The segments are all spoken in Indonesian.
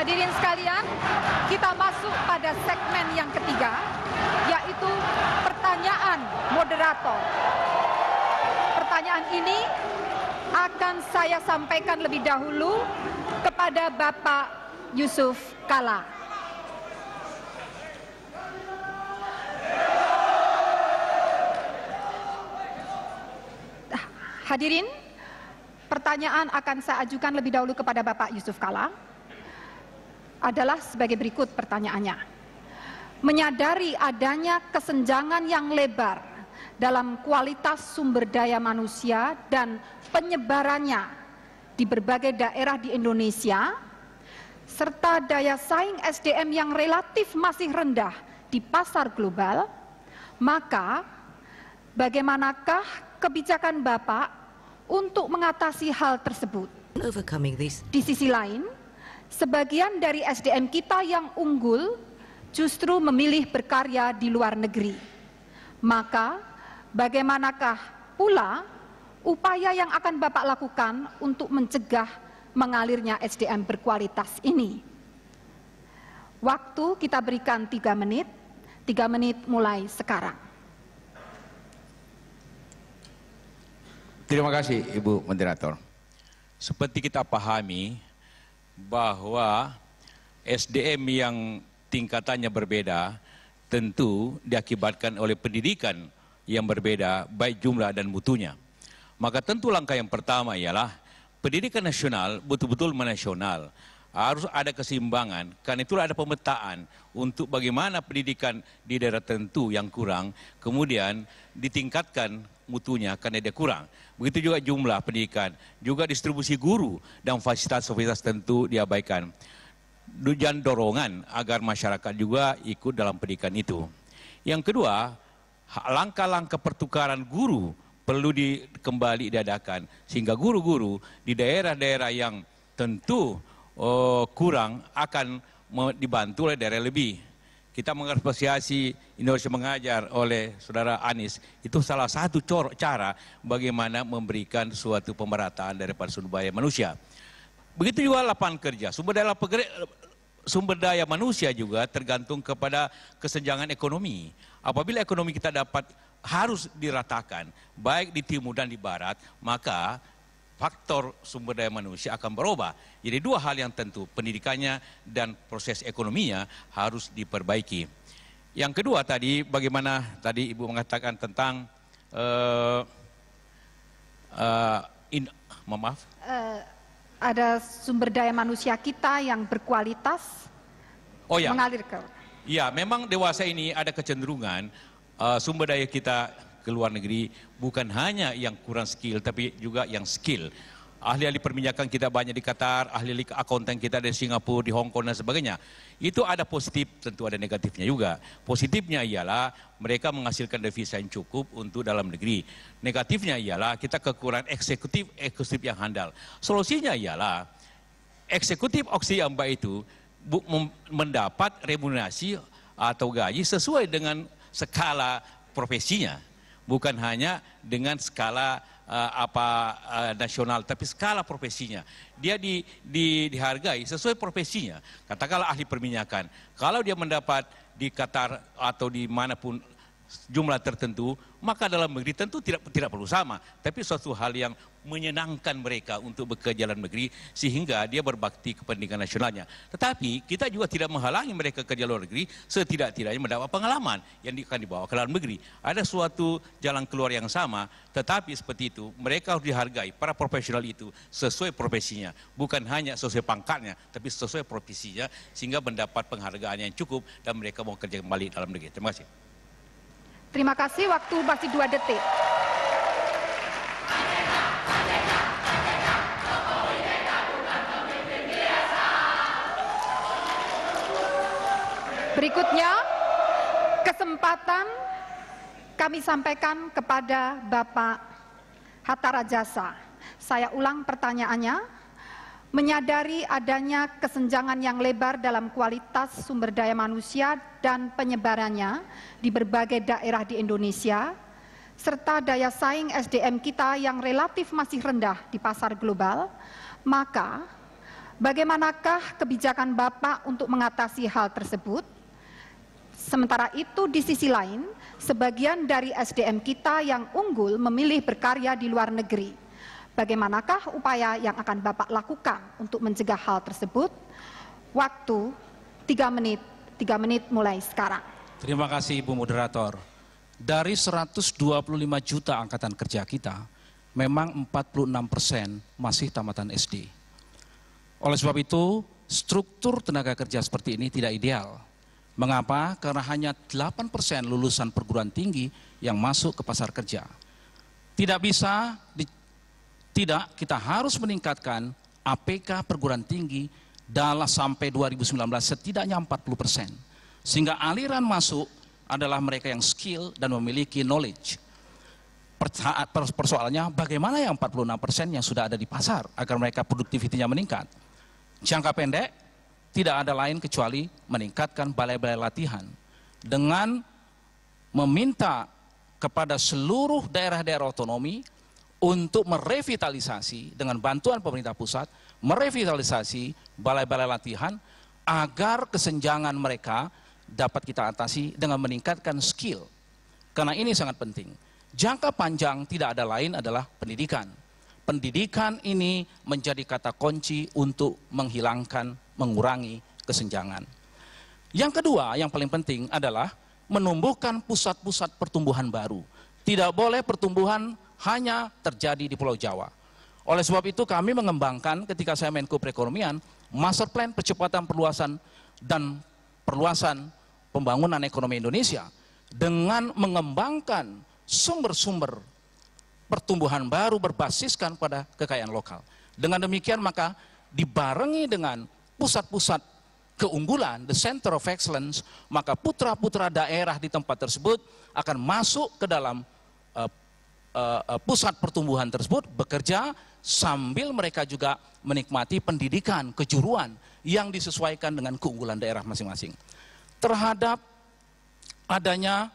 Hadirin sekalian, kita masuk pada segmen yang ketiga, yaitu pertanyaan moderator. Pertanyaan ini akan saya sampaikan lebih dahulu kepada Bapak Yusuf Kala. Hadirin, pertanyaan akan saya ajukan lebih dahulu kepada Bapak Yusuf Kala adalah sebagai berikut pertanyaannya. Menyadari adanya kesenjangan yang lebar dalam kualitas sumber daya manusia dan penyebarannya di berbagai daerah di Indonesia, serta daya saing SDM yang relatif masih rendah di pasar global, maka bagaimanakah kebijakan Bapak untuk mengatasi hal tersebut? Di sisi lain, sebagian dari SDM kita yang unggul justru memilih berkarya di luar negeri. Maka, bagaimanakah pula upaya yang akan Bapak lakukan untuk mencegah mengalirnya SDM berkualitas ini? Waktu kita berikan tiga menit, tiga menit mulai sekarang. Terima kasih Ibu Moderator. Seperti kita pahami, bahwa SDM yang tingkatannya berbeda tentu diakibatkan oleh pendidikan yang berbeda baik jumlah dan mutunya. Maka tentu langkah yang pertama ialah pendidikan nasional betul-betul menasional harus ada keseimbangan. Karena itulah ada pemetaan untuk bagaimana pendidikan di daerah tertentu yang kurang, kemudian ditingkatkan mutunya karena dia kurang. Begitu juga jumlah pendidikan, juga distribusi guru dan fasilitas-fasilitas tentu diabaikan. dujan dorongan agar masyarakat juga ikut dalam pendidikan itu. Yang kedua, langkah-langkah pertukaran guru perlu dikembali diadakan sehingga guru-guru di daerah-daerah yang tentu uh, kurang akan dibantu oleh daerah lebih. Kita mengapresiasi Indonesia Mengajar oleh Saudara Anies. Itu salah satu cara bagaimana memberikan suatu pemerataan daripada sumber daya manusia. Begitu juga lapangan kerja. Sumber daya sumber daya manusia juga tergantung kepada kesenjangan ekonomi. Apabila ekonomi kita dapat harus diratakan, baik di timur dan di barat, maka faktor sumber daya manusia akan berubah. Jadi dua hal yang tentu, pendidikannya dan proses ekonominya harus diperbaiki. Yang kedua tadi, bagaimana tadi Ibu mengatakan tentang uh, uh, in, maaf. Uh, ada sumber daya manusia kita yang berkualitas oh, ya. mengalir ke. Ya, memang dewasa ini ada kecenderungan uh, sumber daya kita ke luar negeri bukan hanya yang kurang skill tapi juga yang skill. Ahli-ahli perminyakan kita banyak di Qatar, ahli-ahli akuntan kita di Singapura, di Hong Kong dan sebagainya. Itu ada positif, tentu ada negatifnya juga. Positifnya ialah mereka menghasilkan devisa yang cukup untuk dalam negeri. Negatifnya ialah kita kekurangan eksekutif, eksekutif yang handal. Solusinya ialah eksekutif oksi yang baik itu mendapat remunerasi atau gaji sesuai dengan skala profesinya bukan hanya dengan skala uh, apa uh, nasional tapi skala profesinya. Dia di, di dihargai sesuai profesinya. Katakanlah ahli perminyakan. Kalau dia mendapat di Qatar atau di manapun jumlah tertentu, maka dalam negeri tentu tidak tidak perlu sama, tapi suatu hal yang menyenangkan mereka untuk bekerja dalam negeri sehingga dia berbakti kepentingan nasionalnya. Tetapi kita juga tidak menghalangi mereka kerja luar negeri setidak-tidaknya mendapat pengalaman yang akan dibawa ke dalam negeri. Ada suatu jalan keluar yang sama, tetapi seperti itu mereka harus dihargai para profesional itu sesuai profesinya, bukan hanya sesuai pangkatnya, tapi sesuai profesinya sehingga mendapat penghargaan yang cukup dan mereka mau kerja kembali dalam negeri. Terima kasih. Terima kasih, waktu masih dua detik. Berikutnya, kesempatan kami sampaikan kepada Bapak Hatta Rajasa. Saya ulang pertanyaannya, menyadari adanya kesenjangan yang lebar dalam kualitas sumber daya manusia dan penyebarannya di berbagai daerah di Indonesia, serta daya saing SDM kita yang relatif masih rendah di pasar global, maka bagaimanakah kebijakan Bapak untuk mengatasi hal tersebut? Sementara itu di sisi lain, sebagian dari SDM kita yang unggul memilih berkarya di luar negeri Bagaimanakah upaya yang akan Bapak lakukan untuk mencegah hal tersebut? Waktu 3 menit, 3 menit mulai sekarang. Terima kasih Ibu Moderator. Dari 125 juta angkatan kerja kita, memang 46 persen masih tamatan SD. Oleh sebab itu, struktur tenaga kerja seperti ini tidak ideal. Mengapa? Karena hanya 8% lulusan perguruan tinggi yang masuk ke pasar kerja. Tidak bisa tidak, kita harus meningkatkan APK perguruan tinggi dalam sampai 2019 setidaknya 40 persen. Sehingga aliran masuk adalah mereka yang skill dan memiliki knowledge. Persoalannya bagaimana yang 46 persen yang sudah ada di pasar agar mereka produktivitinya meningkat. Jangka pendek tidak ada lain kecuali meningkatkan balai-balai latihan dengan meminta kepada seluruh daerah-daerah otonomi -daerah untuk merevitalisasi dengan bantuan pemerintah pusat, merevitalisasi balai-balai latihan agar kesenjangan mereka dapat kita atasi dengan meningkatkan skill. Karena ini sangat penting. Jangka panjang tidak ada lain adalah pendidikan. Pendidikan ini menjadi kata kunci untuk menghilangkan, mengurangi kesenjangan. Yang kedua, yang paling penting adalah menumbuhkan pusat-pusat pertumbuhan baru. Tidak boleh pertumbuhan hanya terjadi di Pulau Jawa. Oleh sebab itu kami mengembangkan ketika saya Menko Perekonomian, master plan percepatan perluasan dan perluasan pembangunan ekonomi Indonesia dengan mengembangkan sumber-sumber pertumbuhan baru berbasiskan pada kekayaan lokal. Dengan demikian maka dibarengi dengan pusat-pusat keunggulan, the center of excellence, maka putra-putra daerah di tempat tersebut akan masuk ke dalam eh, uh, pusat pertumbuhan tersebut bekerja sambil mereka juga menikmati pendidikan kejuruan yang disesuaikan dengan keunggulan daerah masing-masing. Terhadap adanya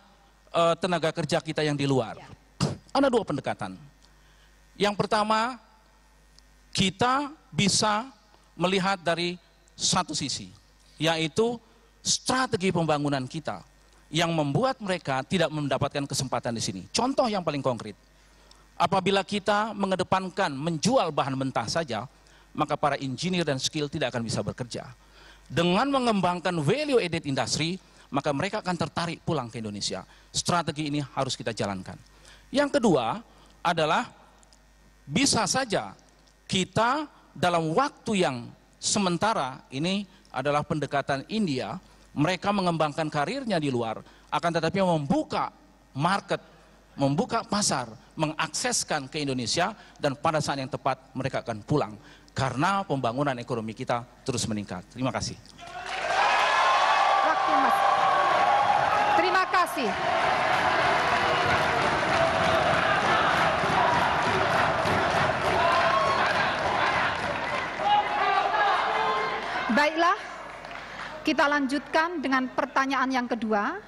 uh, tenaga kerja kita yang di luar. Ya. Ada dua pendekatan. Yang pertama, kita bisa melihat dari satu sisi, yaitu strategi pembangunan kita yang membuat mereka tidak mendapatkan kesempatan di sini. Contoh yang paling konkret, apabila kita mengedepankan menjual bahan mentah saja, maka para engineer dan skill tidak akan bisa bekerja. Dengan mengembangkan value added industry, maka mereka akan tertarik pulang ke Indonesia. Strategi ini harus kita jalankan. Yang kedua adalah bisa saja kita dalam waktu yang sementara ini adalah pendekatan India mereka mengembangkan karirnya di luar, akan tetapi membuka market, membuka pasar, mengakseskan ke Indonesia dan pada saat yang tepat mereka akan pulang karena pembangunan ekonomi kita terus meningkat. Terima kasih. Terima kasih. Baiklah. Kita lanjutkan dengan pertanyaan yang kedua.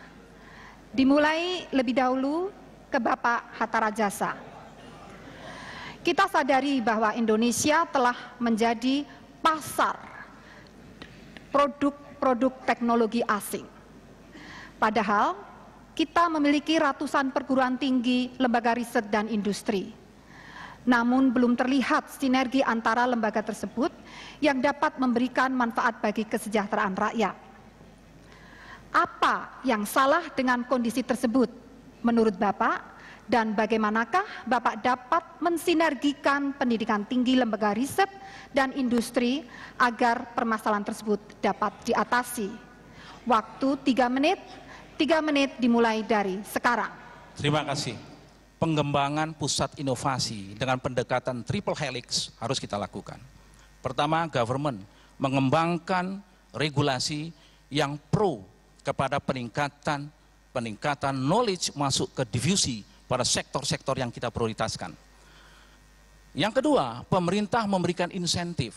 Dimulai lebih dahulu ke Bapak Hatta Rajasa. Kita sadari bahwa Indonesia telah menjadi pasar produk-produk teknologi asing. Padahal kita memiliki ratusan perguruan tinggi, lembaga riset dan industri namun belum terlihat sinergi antara lembaga tersebut yang dapat memberikan manfaat bagi kesejahteraan rakyat. Apa yang salah dengan kondisi tersebut menurut Bapak dan bagaimanakah Bapak dapat mensinergikan pendidikan tinggi lembaga riset dan industri agar permasalahan tersebut dapat diatasi? Waktu 3 menit, 3 menit dimulai dari sekarang. Terima kasih pengembangan pusat inovasi dengan pendekatan triple helix harus kita lakukan. Pertama, government mengembangkan regulasi yang pro kepada peningkatan peningkatan knowledge masuk ke difusi pada sektor-sektor yang kita prioritaskan. Yang kedua, pemerintah memberikan insentif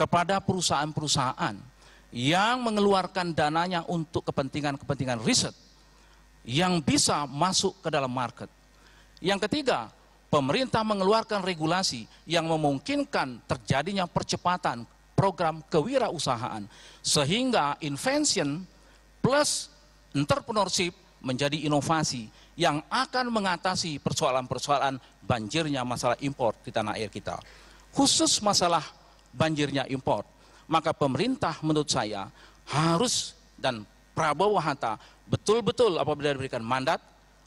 kepada perusahaan-perusahaan yang mengeluarkan dananya untuk kepentingan-kepentingan riset yang bisa masuk ke dalam market. Yang ketiga, pemerintah mengeluarkan regulasi yang memungkinkan terjadinya percepatan program kewirausahaan sehingga invention plus entrepreneurship menjadi inovasi yang akan mengatasi persoalan-persoalan banjirnya masalah impor di tanah air kita. Khusus masalah banjirnya impor, maka pemerintah menurut saya harus dan Prabowo Hatta betul-betul apabila diberikan mandat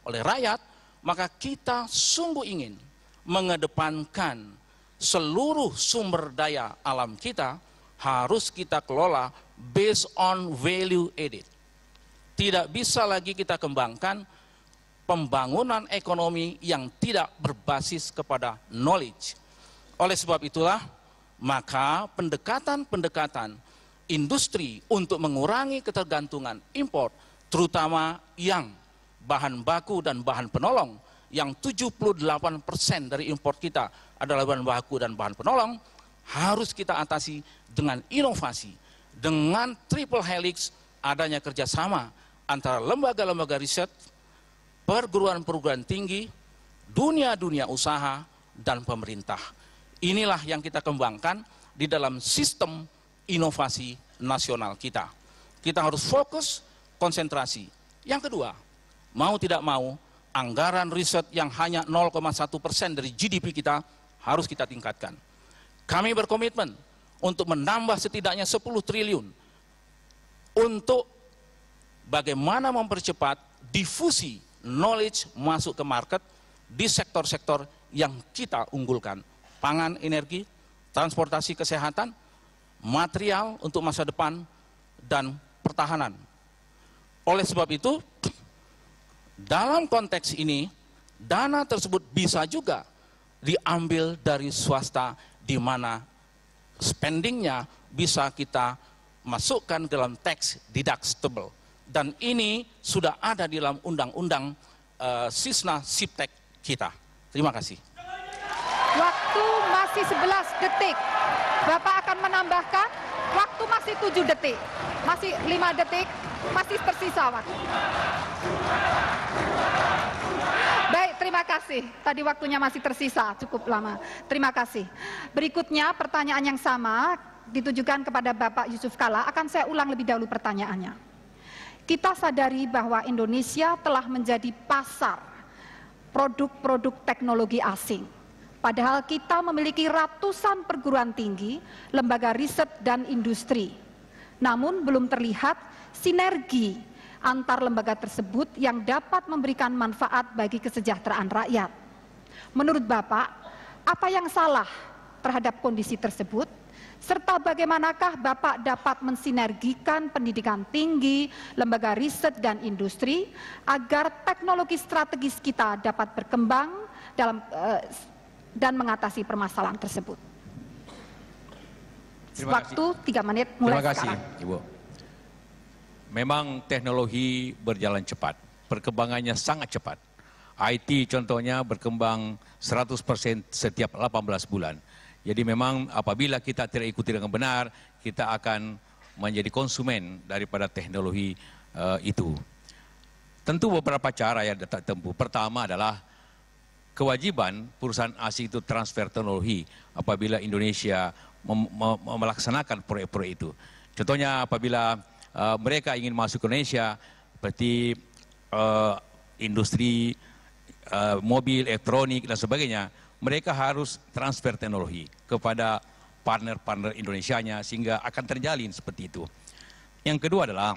oleh rakyat maka kita sungguh ingin mengedepankan seluruh sumber daya alam kita harus kita kelola based on value added. Tidak bisa lagi kita kembangkan pembangunan ekonomi yang tidak berbasis kepada knowledge. Oleh sebab itulah, maka pendekatan-pendekatan industri untuk mengurangi ketergantungan impor, terutama yang bahan baku dan bahan penolong yang 78% dari impor kita adalah bahan baku dan bahan penolong harus kita atasi dengan inovasi, dengan triple helix adanya kerjasama antara lembaga-lembaga riset, perguruan-perguruan tinggi, dunia-dunia usaha, dan pemerintah. Inilah yang kita kembangkan di dalam sistem inovasi nasional kita. Kita harus fokus, konsentrasi. Yang kedua, Mau tidak mau, anggaran riset yang hanya 0,1 persen dari GDP kita harus kita tingkatkan. Kami berkomitmen untuk menambah setidaknya 10 triliun untuk bagaimana mempercepat difusi knowledge masuk ke market di sektor-sektor yang kita unggulkan. Pangan, energi, transportasi kesehatan, material untuk masa depan, dan pertahanan. Oleh sebab itu, dalam konteks ini, dana tersebut bisa juga diambil dari swasta di mana spendingnya bisa kita masukkan dalam tax deductible. Dan ini sudah ada di dalam undang-undang uh, Sisna Siptek kita. Terima kasih. Waktu masih 11 detik. Bapak akan menambahkan waktu masih 7 detik. Masih 5 detik, masih tersisa Pak. Baik, terima kasih. Tadi waktunya masih tersisa, cukup lama. Terima kasih. Berikutnya pertanyaan yang sama ditujukan kepada Bapak Yusuf Kala. Akan saya ulang lebih dahulu pertanyaannya. Kita sadari bahwa Indonesia telah menjadi pasar produk-produk teknologi asing. Padahal kita memiliki ratusan perguruan tinggi, lembaga riset dan industri. Namun belum terlihat sinergi antar lembaga tersebut yang dapat memberikan manfaat bagi kesejahteraan rakyat. Menurut Bapak, apa yang salah terhadap kondisi tersebut? Serta bagaimanakah Bapak dapat mensinergikan pendidikan tinggi, lembaga riset dan industri agar teknologi strategis kita dapat berkembang dalam uh, dan mengatasi permasalahan tersebut? Waktu tiga menit mulai Terima kasih, sekarang. Ibu memang teknologi berjalan cepat, perkembangannya sangat cepat. IT contohnya berkembang 100% setiap 18 bulan. Jadi memang apabila kita tidak ikuti dengan benar, kita akan menjadi konsumen daripada teknologi uh, itu. Tentu beberapa cara yang tempuh. Pertama adalah kewajiban perusahaan asing itu transfer teknologi apabila Indonesia melaksanakan proyek-proyek itu. Contohnya apabila Eh, mereka ingin masuk ke Indonesia seperti uh, industri uh, mobil, elektronik dan sebagainya, mereka harus transfer teknologi kepada partner-partner Indonesianya sehingga akan terjalin seperti itu. Yang kedua adalah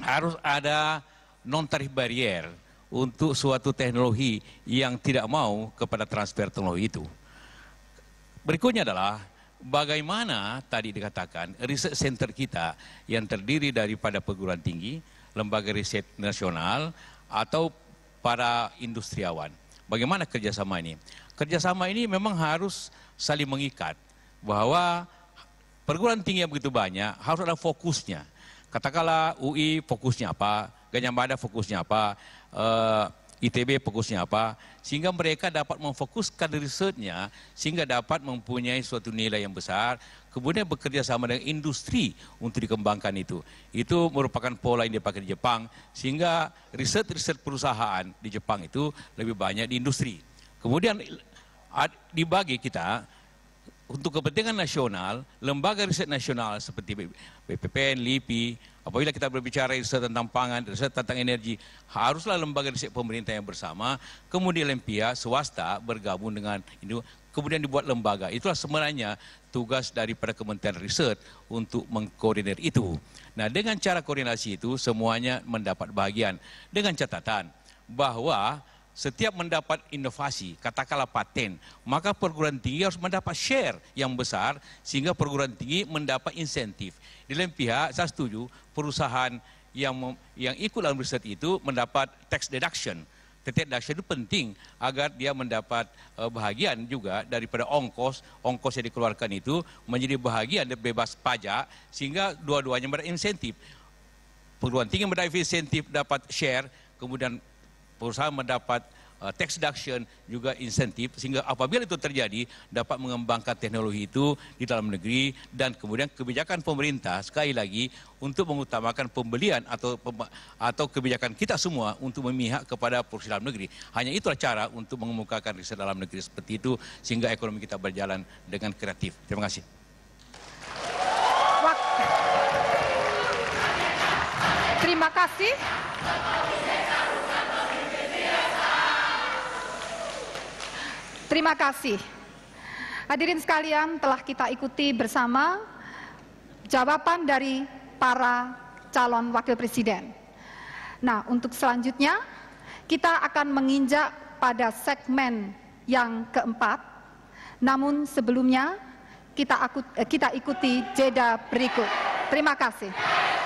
harus ada non tarif barrier untuk suatu teknologi yang tidak mau kepada transfer teknologi itu. Berikutnya adalah bagaimana tadi dikatakan riset center kita yang terdiri daripada perguruan tinggi, lembaga riset nasional atau para industriawan. Bagaimana kerjasama ini? Kerjasama ini memang harus saling mengikat bahwa perguruan tinggi yang begitu banyak harus ada fokusnya. Katakanlah UI fokusnya apa, Gajah Mada fokusnya apa, eh, ITB fokusnya apa, sehingga mereka dapat memfokuskan risetnya, sehingga dapat mempunyai suatu nilai yang besar, kemudian bekerja sama dengan industri untuk dikembangkan itu. Itu merupakan pola yang dipakai di Jepang, sehingga riset-riset perusahaan di Jepang itu lebih banyak di industri. Kemudian dibagi kita untuk kepentingan nasional, lembaga riset nasional seperti BPPN, LIPI, apabila kita berbicara riset tentang pangan, riset tentang energi, haruslah lembaga riset pemerintah yang bersama, kemudian Lempia, swasta bergabung dengan itu, kemudian dibuat lembaga. Itulah sebenarnya tugas daripada Kementerian Riset untuk mengkoordinir itu. Nah, dengan cara koordinasi itu semuanya mendapat bagian dengan catatan bahwa setiap mendapat inovasi, katakanlah paten, maka perguruan tinggi harus mendapat share yang besar sehingga perguruan tinggi mendapat insentif. Di lain pihak, saya setuju perusahaan yang yang ikut dalam riset itu mendapat tax deduction. Tax deduction itu penting agar dia mendapat eh, bahagian juga daripada ongkos, ongkos yang dikeluarkan itu menjadi bahagian bebas pajak sehingga dua-duanya mendapat insentif. Perguruan tinggi mendapat insentif dapat share, kemudian perusahaan mendapat uh, tax deduction juga insentif sehingga apabila itu terjadi dapat mengembangkan teknologi itu di dalam negeri dan kemudian kebijakan pemerintah sekali lagi untuk mengutamakan pembelian atau atau kebijakan kita semua untuk memihak kepada perusahaan dalam negeri. Hanya itulah cara untuk mengemukakan riset dalam negeri seperti itu sehingga ekonomi kita berjalan dengan kreatif. Terima kasih. Terima kasih. Terima kasih. Hadirin sekalian telah kita ikuti bersama jawaban dari para calon wakil presiden. Nah, untuk selanjutnya kita akan menginjak pada segmen yang keempat. Namun sebelumnya kita, aku, eh, kita ikuti jeda berikut. Terima kasih.